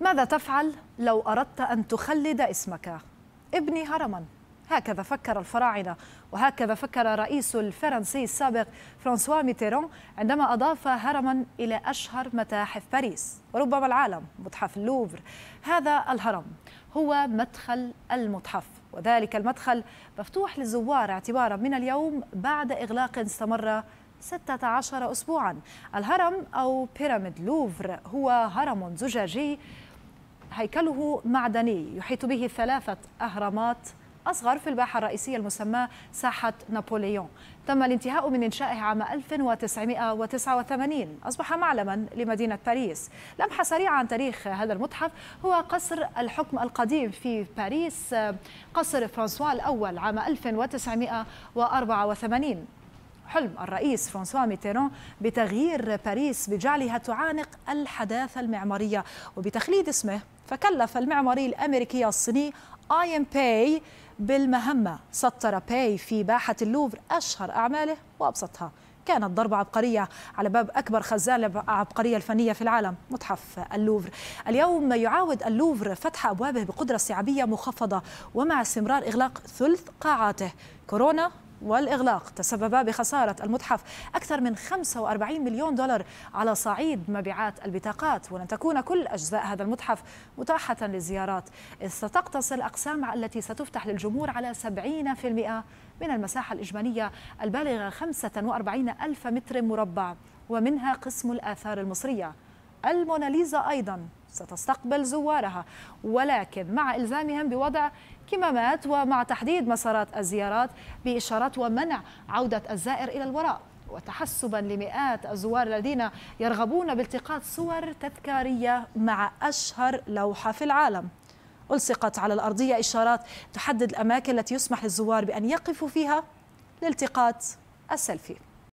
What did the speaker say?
ماذا تفعل لو أردت أن تخلد اسمك؟ ابني هرما هكذا فكر الفراعنة وهكذا فكر رئيس الفرنسي السابق فرانسوا ميتيرون عندما أضاف هرما إلى أشهر متاحف باريس وربما العالم متحف اللوفر هذا الهرم هو مدخل المتحف وذلك المدخل مفتوح للزوار اعتبارا من اليوم بعد إغلاق استمر 16 أسبوعا الهرم أو بيراميد لوفر هو هرم زجاجي هيكله معدني يحيط به ثلاثة أهرامات أصغر في الباحة الرئيسية المسماة ساحة نابليون تم الانتهاء من إنشائه عام 1989 أصبح معلما لمدينة باريس لمحة سريعة عن تاريخ هذا المتحف هو قصر الحكم القديم في باريس قصر فرانسوا الأول عام 1984 حلم الرئيس فرانسوا ميتيرون بتغيير باريس بجعلها تعانق الحداثة المعمارية وبتخليد اسمه فكلف المعماري الأمريكي الصيني آي ام باي بالمهمة سطر باي في باحة اللوفر أشهر أعماله وأبسطها كانت ضربة عبقرية على باب أكبر خزانة عبقرية الفنية في العالم متحف اللوفر اليوم يعاود اللوفر فتح أبوابه بقدرة استيعابية مخفضة ومع استمرار إغلاق ثلث قاعاته كورونا والإغلاق تسببا بخسارة المتحف أكثر من 45 مليون دولار على صعيد مبيعات البطاقات ولن تكون كل أجزاء هذا المتحف متاحة للزيارات إذ ستقتصر الأقسام التي ستفتح للجمهور على 70% من المساحة الإجمالية البالغة 45 ألف متر مربع ومنها قسم الآثار المصرية الموناليزا أيضا ستستقبل زوارها ولكن مع إلزامهم بوضع كمامات ومع تحديد مسارات الزيارات بإشارات ومنع عودة الزائر إلى الوراء وتحسبا لمئات الزوار الذين يرغبون بالتقاط صور تذكارية مع أشهر لوحة في العالم ألصقت على الأرضية إشارات تحدد الأماكن التي يسمح للزوار بأن يقفوا فيها لالتقاط السيلفي